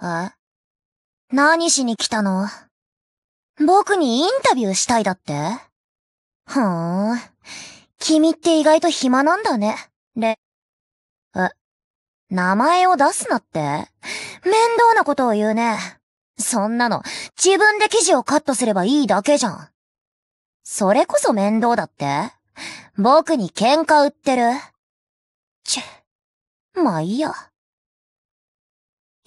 え何しに来たの僕にインタビューしたいだってふーん。君って意外と暇なんだね。れ、え、名前を出すなって。面倒なことを言うね。そんなの、自分で記事をカットすればいいだけじゃん。それこそ面倒だって僕に喧嘩売ってる。ちゅ、まあいいや。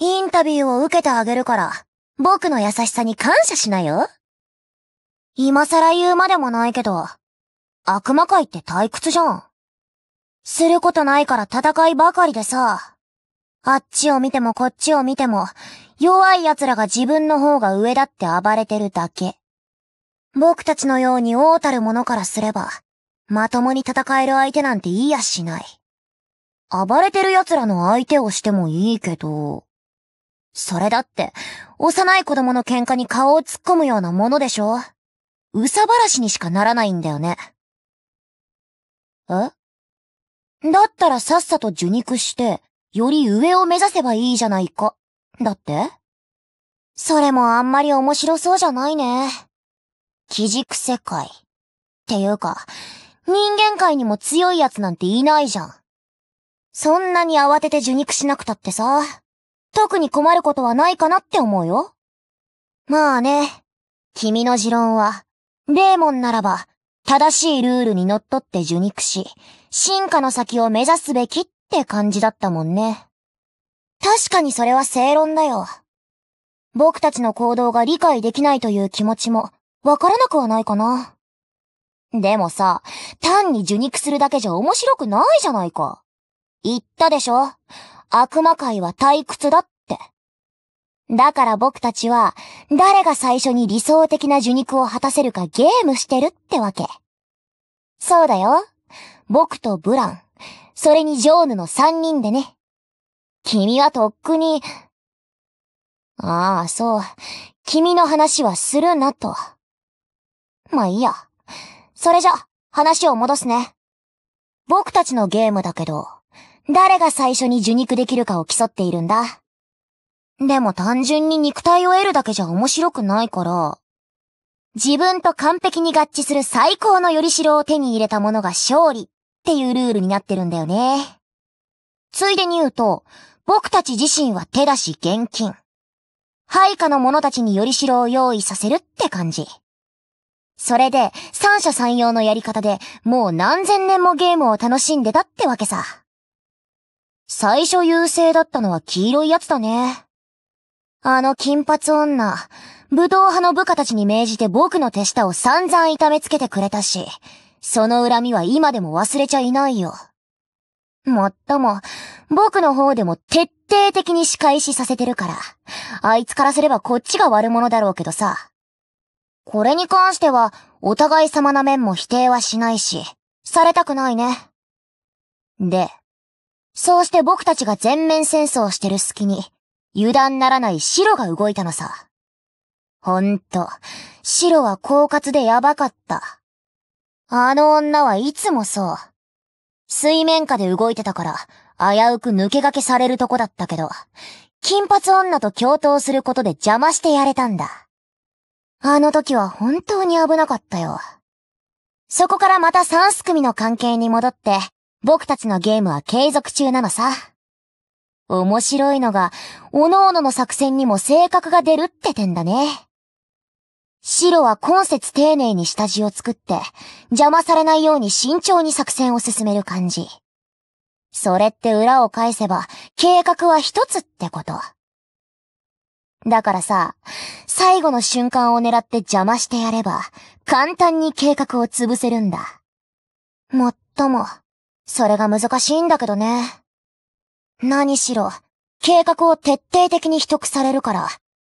インタビューを受けてあげるから、僕の優しさに感謝しなよ。今更言うまでもないけど、悪魔界って退屈じゃん。することないから戦いばかりでさ、あっちを見てもこっちを見ても、弱い奴らが自分の方が上だって暴れてるだけ。僕たちのように王たる者からすれば、まともに戦える相手なんていいやしない。暴れてる奴らの相手をしてもいいけど。それだって、幼い子供の喧嘩に顔を突っ込むようなものでしょうさばらしにしかならないんだよね。えだったらさっさと受肉して、より上を目指せばいいじゃないか。だってそれもあんまり面白そうじゃないね。基軸世界。っていうか、人間界にも強い奴なんていないじゃん。そんなに慌てて受肉しなくたってさ。特に困ることはないかなって思うよ。まあね、君の持論は、レーモンならば、正しいルールに則っって受肉し、進化の先を目指すべきって感じだったもんね。確かにそれは正論だよ。僕たちの行動が理解できないという気持ちも、わからなくはないかな。でもさ、単に受肉するだけじゃ面白くないじゃないか。言ったでしょ悪魔界は退屈だって。だから僕たちは、誰が最初に理想的な受肉を果たせるかゲームしてるってわけ。そうだよ。僕とブラン、それにジョーヌの三人でね。君はとっくに、ああ、そう。君の話はするなと。まあいいや。それじゃ、話を戻すね。僕たちのゲームだけど、誰が最初に受肉できるかを競っているんだ。でも単純に肉体を得るだけじゃ面白くないから、自分と完璧に合致する最高のより代を手に入れた者が勝利っていうルールになってるんだよね。ついでに言うと、僕たち自身は手出し現金。配下の者たちにより代を用意させるって感じ。それで、三者三様のやり方で、もう何千年もゲームを楽しんでたってわけさ。最初優勢だったのは黄色いやつだね。あの金髪女、武道派の部下たちに命じて僕の手下を散々痛めつけてくれたし、その恨みは今でも忘れちゃいないよ。もっとも、僕の方でも徹底的に仕返しさせてるから、あいつからすればこっちが悪者だろうけどさ。これに関しては、お互い様な面も否定はしないし、されたくないね。で、そうして僕たちが全面戦争してる隙に、油断ならない白が動いたのさ。ほんと、白は狡猾でやばかった。あの女はいつもそう。水面下で動いてたから、危うく抜け駆けされるとこだったけど、金髪女と共闘することで邪魔してやれたんだ。あの時は本当に危なかったよ。そこからまた三す組の関係に戻って、僕たちのゲームは継続中なのさ。面白いのが、各々の作戦にも性格が出るって点だね。白は今節丁寧に下地を作って、邪魔されないように慎重に作戦を進める感じ。それって裏を返せば、計画は一つってこと。だからさ、最後の瞬間を狙って邪魔してやれば、簡単に計画を潰せるんだ。もっとも、それが難しいんだけどね。何しろ、計画を徹底的に秘匿されるから、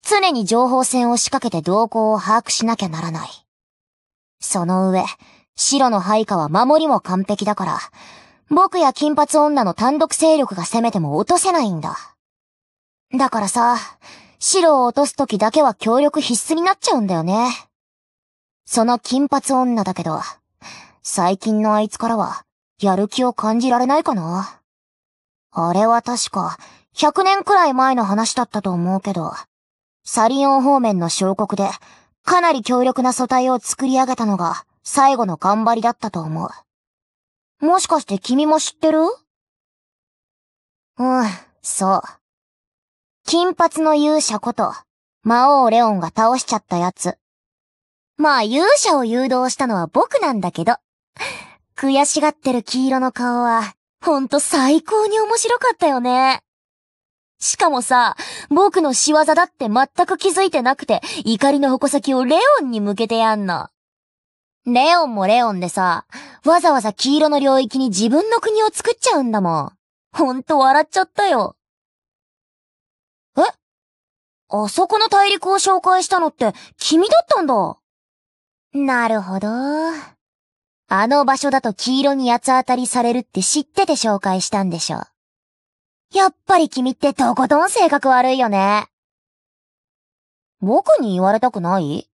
常に情報戦を仕掛けて動向を把握しなきゃならない。その上、白の配下は守りも完璧だから、僕や金髪女の単独勢力が攻めても落とせないんだ。だからさ、白を落とす時だけは協力必須になっちゃうんだよね。その金髪女だけど、最近のあいつからは、やる気を感じられないかな。あれは確か、100年くらい前の話だったと思うけど、サリオン方面の小国で、かなり強力な素体を作り上げたのが、最後の頑張りだったと思う。もしかして君も知ってるうん、そう。金髪の勇者こと、魔王レオンが倒しちゃったやつ。まあ勇者を誘導したのは僕なんだけど。悔しがってる黄色の顔は、ほんと最高に面白かったよね。しかもさ、僕の仕業だって全く気づいてなくて、怒りの矛先をレオンに向けてやんの。レオンもレオンでさ、わざわざ黄色の領域に自分の国を作っちゃうんだもん。ほんと笑っちゃったよ。えあそこの大陸を紹介したのって君だったんだ。なるほど。あの場所だと黄色に八つ当たりされるって知ってて紹介したんでしょ。やっぱり君ってとことん性格悪いよね。僕に言われたくない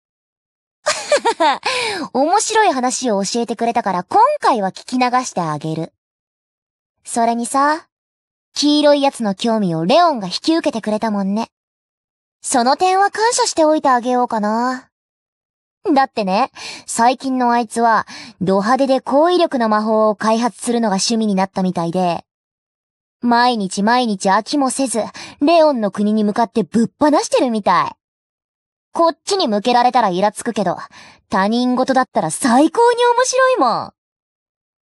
面白い話を教えてくれたから今回は聞き流してあげる。それにさ、黄色いやつの興味をレオンが引き受けてくれたもんね。その点は感謝しておいてあげようかな。だってね、最近のあいつは、ド派手で高威力の魔法を開発するのが趣味になったみたいで、毎日毎日飽きもせず、レオンの国に向かってぶっ放してるみたい。こっちに向けられたらイラつくけど、他人事だったら最高に面白いもん。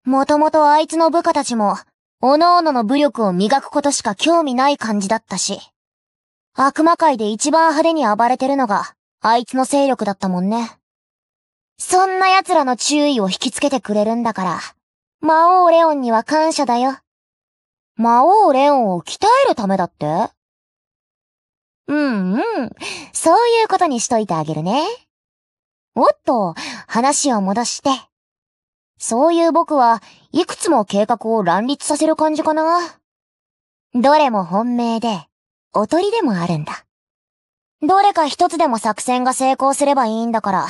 もともとあいつの部下たちも、各々の武力を磨くことしか興味ない感じだったし、悪魔界で一番派手に暴れてるのが、あいつの勢力だったもんね。そんな奴らの注意を引きつけてくれるんだから、魔王レオンには感謝だよ。魔王レオンを鍛えるためだってうんうん。そういうことにしといてあげるね。おっと、話を戻して。そういう僕はいくつも計画を乱立させる感じかな。どれも本命で、おとりでもあるんだ。どれか一つでも作戦が成功すればいいんだから、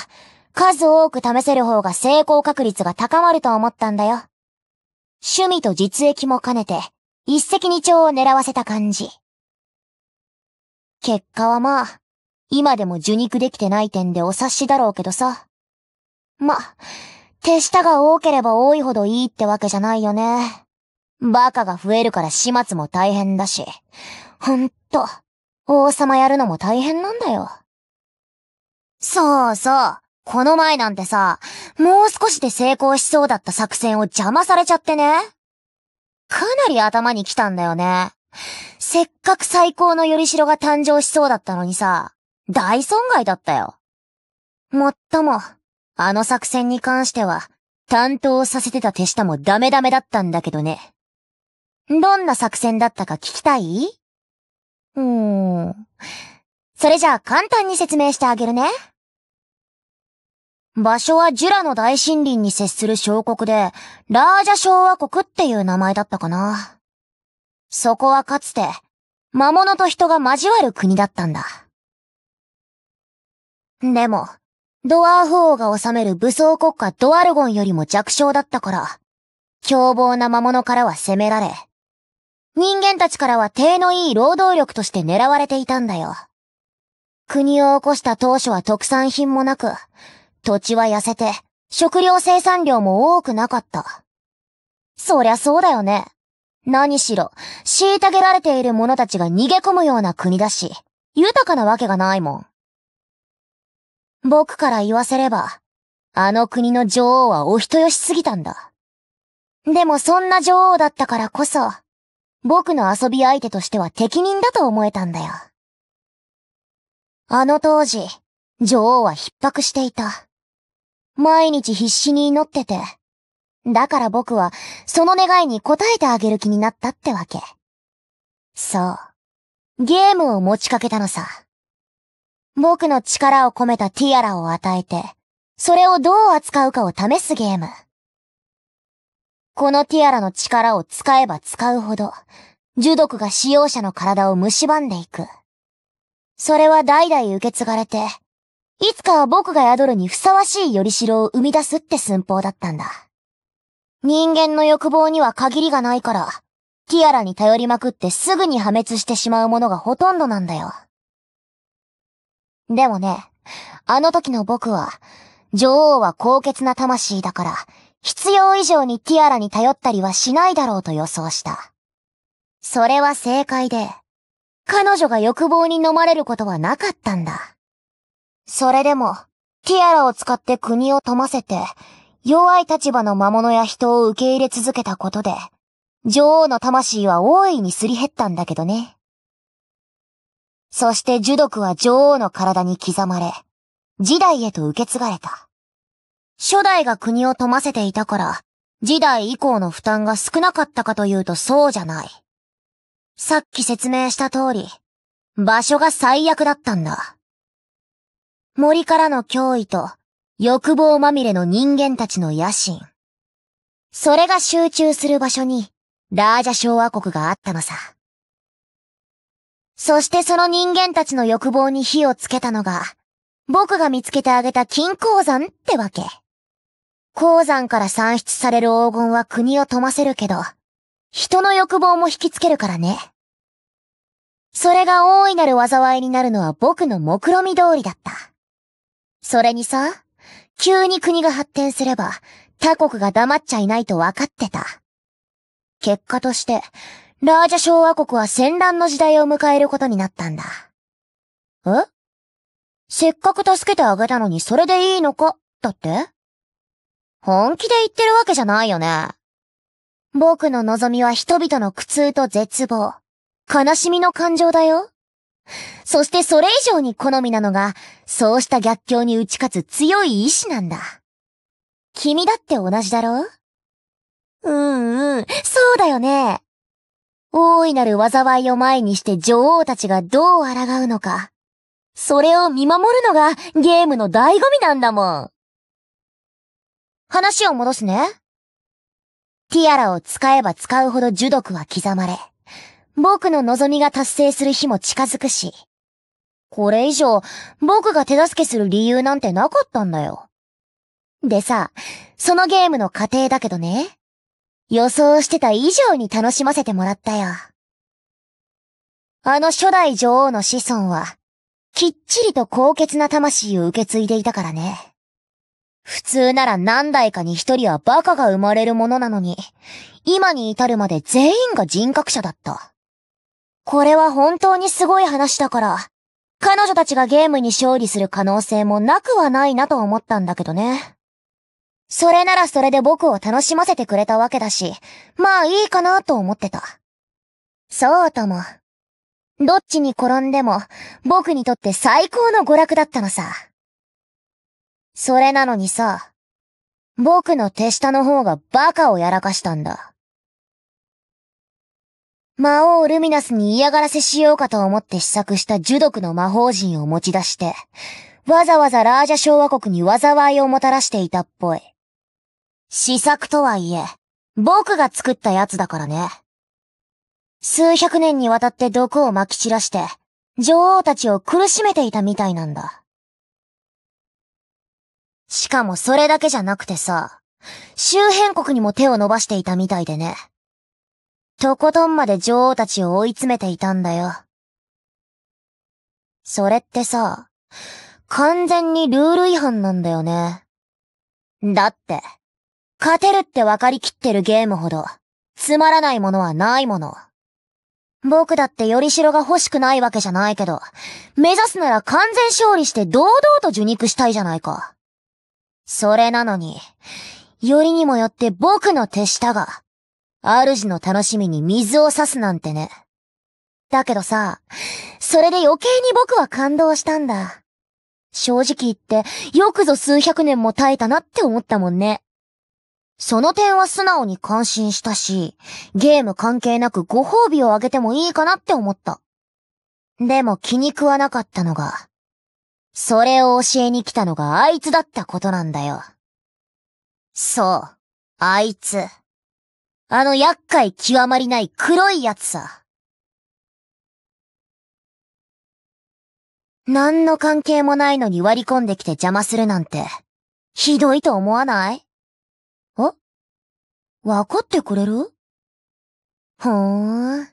数多く試せる方が成功確率が高まると思ったんだよ。趣味と実益も兼ねて、一石二鳥を狙わせた感じ。結果はまあ、今でも受肉できてない点でお察しだろうけどさ。ま、手下が多ければ多いほどいいってわけじゃないよね。バカが増えるから始末も大変だし、ほんと、王様やるのも大変なんだよ。そうそう。この前なんてさ、もう少しで成功しそうだった作戦を邪魔されちゃってね。かなり頭に来たんだよね。せっかく最高のよりしろが誕生しそうだったのにさ、大損害だったよ。もっとも、あの作戦に関しては、担当させてた手下もダメダメだったんだけどね。どんな作戦だったか聞きたいうーん。それじゃあ簡単に説明してあげるね。場所はジュラの大森林に接する小国で、ラージャ昭和国っていう名前だったかな。そこはかつて、魔物と人が交わる国だったんだ。でも、ドワーフ王が治める武装国家ドワルゴンよりも弱小だったから、凶暴な魔物からは攻められ、人間たちからは手のいい労働力として狙われていたんだよ。国を起こした当初は特産品もなく、土地は痩せて、食料生産量も多くなかった。そりゃそうだよね。何しろ、虐げられている者たちが逃げ込むような国だし、豊かなわけがないもん。僕から言わせれば、あの国の女王はお人よしすぎたんだ。でもそんな女王だったからこそ、僕の遊び相手としては適任だと思えたんだよ。あの当時、女王は逼迫していた。毎日必死に祈ってて。だから僕は、その願いに応えてあげる気になったってわけ。そう。ゲームを持ちかけたのさ。僕の力を込めたティアラを与えて、それをどう扱うかを試すゲーム。このティアラの力を使えば使うほど、呪毒が使用者の体を蝕んでいく。それは代々受け継がれて、いつかは僕が宿るにふさわしいよりしろを生み出すって寸法だったんだ。人間の欲望には限りがないから、ティアラに頼りまくってすぐに破滅してしまうものがほとんどなんだよ。でもね、あの時の僕は、女王は高潔な魂だから、必要以上にティアラに頼ったりはしないだろうと予想した。それは正解で、彼女が欲望に飲まれることはなかったんだ。それでも、ティアラを使って国を富ませて、弱い立場の魔物や人を受け入れ続けたことで、女王の魂は大いにすり減ったんだけどね。そして樹毒は女王の体に刻まれ、時代へと受け継がれた。初代が国を富ませていたから、時代以降の負担が少なかったかというとそうじゃない。さっき説明した通り、場所が最悪だったんだ。森からの脅威と欲望まみれの人間たちの野心。それが集中する場所にラージャ昭和国があったのさ。そしてその人間たちの欲望に火をつけたのが、僕が見つけてあげた金鉱山ってわけ。鉱山から産出される黄金は国を富ませるけど、人の欲望も引きつけるからね。それが大いなる災いになるのは僕の目論見通りだった。それにさ、急に国が発展すれば、他国が黙っちゃいないと分かってた。結果として、ラージャ昭和国は戦乱の時代を迎えることになったんだ。えせっかく助けてあげたのにそれでいいのか、だって本気で言ってるわけじゃないよね。僕の望みは人々の苦痛と絶望、悲しみの感情だよ。そしてそれ以上に好みなのが、そうした逆境に打ち勝つ強い意志なんだ。君だって同じだろううんうん、そうだよね。大いなる災いを前にして女王たちがどう抗うのか。それを見守るのがゲームの醍醐味なんだもん。話を戻すね。ティアラを使えば使うほど呪毒は刻まれ。僕の望みが達成する日も近づくし。これ以上、僕が手助けする理由なんてなかったんだよ。でさ、そのゲームの過程だけどね。予想してた以上に楽しませてもらったよ。あの初代女王の子孫は、きっちりと高潔な魂を受け継いでいたからね。普通なら何代かに一人は馬鹿が生まれるものなのに、今に至るまで全員が人格者だった。これは本当にすごい話だから、彼女たちがゲームに勝利する可能性もなくはないなと思ったんだけどね。それならそれで僕を楽しませてくれたわけだし、まあいいかなと思ってた。そうとも。どっちに転んでも、僕にとって最高の娯楽だったのさ。それなのにさ、僕の手下の方がバカをやらかしたんだ。魔王ルミナスに嫌がらせしようかと思って試作した樹毒の魔法陣を持ち出して、わざわざラージャ昭和国に災いをもたらしていたっぽい。試作とはいえ、僕が作ったやつだからね。数百年にわたって毒を撒き散らして、女王たちを苦しめていたみたいなんだ。しかもそれだけじゃなくてさ、周辺国にも手を伸ばしていたみたいでね。とことんまで女王たちを追い詰めていたんだよ。それってさ、完全にルール違反なんだよね。だって、勝てるって分かりきってるゲームほど、つまらないものはないもの。僕だってよりしろが欲しくないわけじゃないけど、目指すなら完全勝利して堂々と受肉したいじゃないか。それなのに、よりにもよって僕の手下が、主の楽しみに水を差すなんてね。だけどさ、それで余計に僕は感動したんだ。正直言って、よくぞ数百年も耐えたなって思ったもんね。その点は素直に感心したし、ゲーム関係なくご褒美をあげてもいいかなって思った。でも気に食わなかったのが、それを教えに来たのがあいつだったことなんだよ。そう、あいつ。あの厄介極まりない黒いやつさ。何の関係もないのに割り込んできて邪魔するなんて、ひどいと思わないあわかってくれるほーん。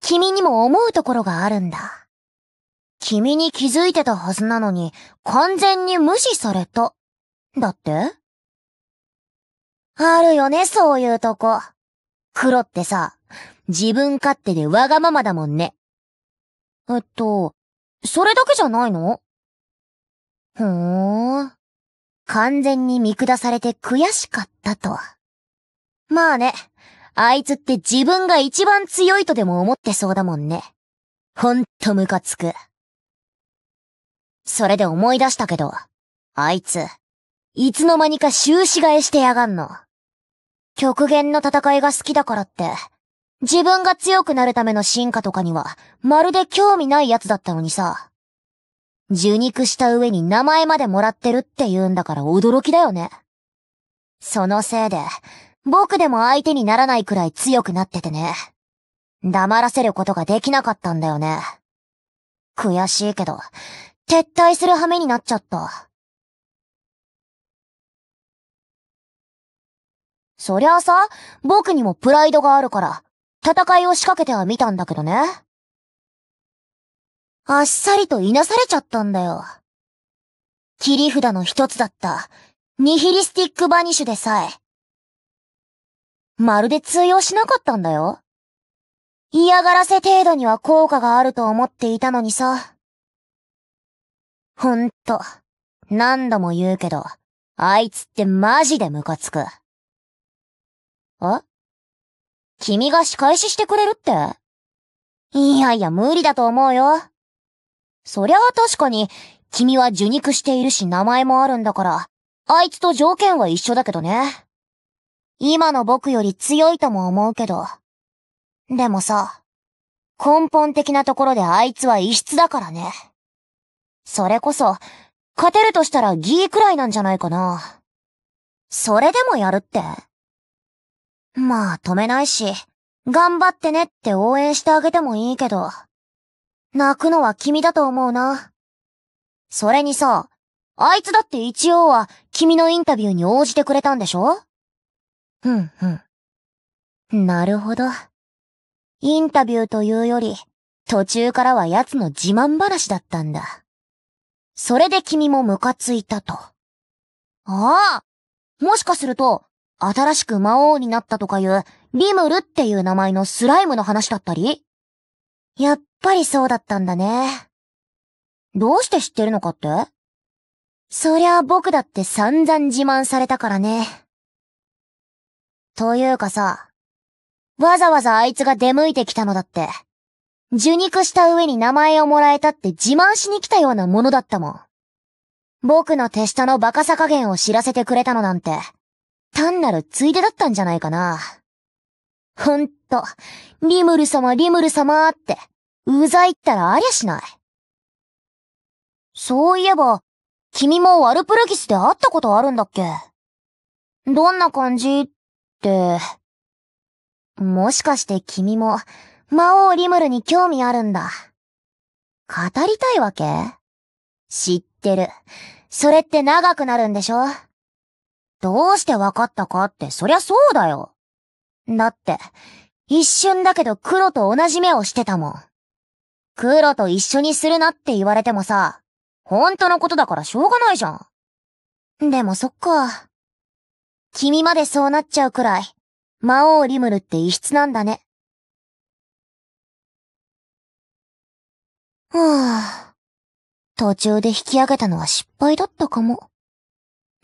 君にも思うところがあるんだ。君に気づいてたはずなのに、完全に無視された。だってあるよね、そういうとこ。黒ってさ、自分勝手でわがままだもんね。えっと、それだけじゃないのふーん。完全に見下されて悔しかったと。まあね、あいつって自分が一番強いとでも思ってそうだもんね。ほんとムカつく。それで思い出したけど、あいつ、いつの間にか終止替えしてやがんの。極限の戦いが好きだからって、自分が強くなるための進化とかには、まるで興味ないやつだったのにさ。受肉した上に名前までもらってるって言うんだから驚きだよね。そのせいで、僕でも相手にならないくらい強くなっててね。黙らせることができなかったんだよね。悔しいけど、撤退する羽目になっちゃった。そりゃあさ、僕にもプライドがあるから、戦いを仕掛けてはみたんだけどね。あっさりといなされちゃったんだよ。切り札の一つだった、ニヒリスティックバニッシュでさえ。まるで通用しなかったんだよ。嫌がらせ程度には効果があると思っていたのにさ。ほんと、何度も言うけど、あいつってマジでムカつく。え君が仕返ししてくれるっていやいや無理だと思うよ。そりゃあ確かに、君は受肉しているし名前もあるんだから、あいつと条件は一緒だけどね。今の僕より強いとも思うけど。でもさ、根本的なところであいつは異質だからね。それこそ、勝てるとしたらギーくらいなんじゃないかな。それでもやるってまあ止めないし、頑張ってねって応援してあげてもいいけど、泣くのは君だと思うな。それにさ、あいつだって一応は君のインタビューに応じてくれたんでしょふんふん。なるほど。インタビューというより、途中からは奴の自慢話だったんだ。それで君もムカついたと。ああもしかすると、新しく魔王になったとかいうリムルっていう名前のスライムの話だったりやっぱりそうだったんだね。どうして知ってるのかってそりゃ僕だって散々自慢されたからね。というかさ、わざわざあいつが出向いてきたのだって、受肉した上に名前をもらえたって自慢しに来たようなものだったもん。僕の手下のバカさ加減を知らせてくれたのなんて、単なるついでだったんじゃないかな。ほんと、リムル様リムル様って、うざいったらありゃしない。そういえば、君もワルプルギスで会ったことあるんだっけどんな感じって、もしかして君も、魔王リムルに興味あるんだ。語りたいわけ知ってる。それって長くなるんでしょどうしてわかったかってそりゃそうだよ。だって、一瞬だけど黒と同じ目をしてたもん。黒と一緒にするなって言われてもさ、本当のことだからしょうがないじゃん。でもそっか。君までそうなっちゃうくらい、魔王リムルって異質なんだね。はぁ、あ、途中で引き上げたのは失敗だったかも。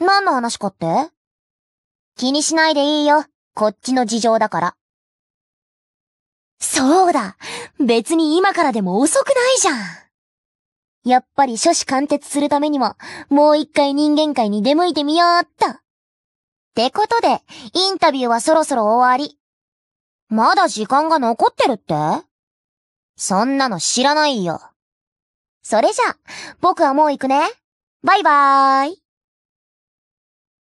何の話かって気にしないでいいよ。こっちの事情だから。そうだ別に今からでも遅くないじゃんやっぱり諸子貫徹するためには、もう一回人間界に出向いてみようっと。ってことで、インタビューはそろそろ終わり。まだ時間が残ってるってそんなの知らないよ。それじゃ、僕はもう行くね。バイバーイ。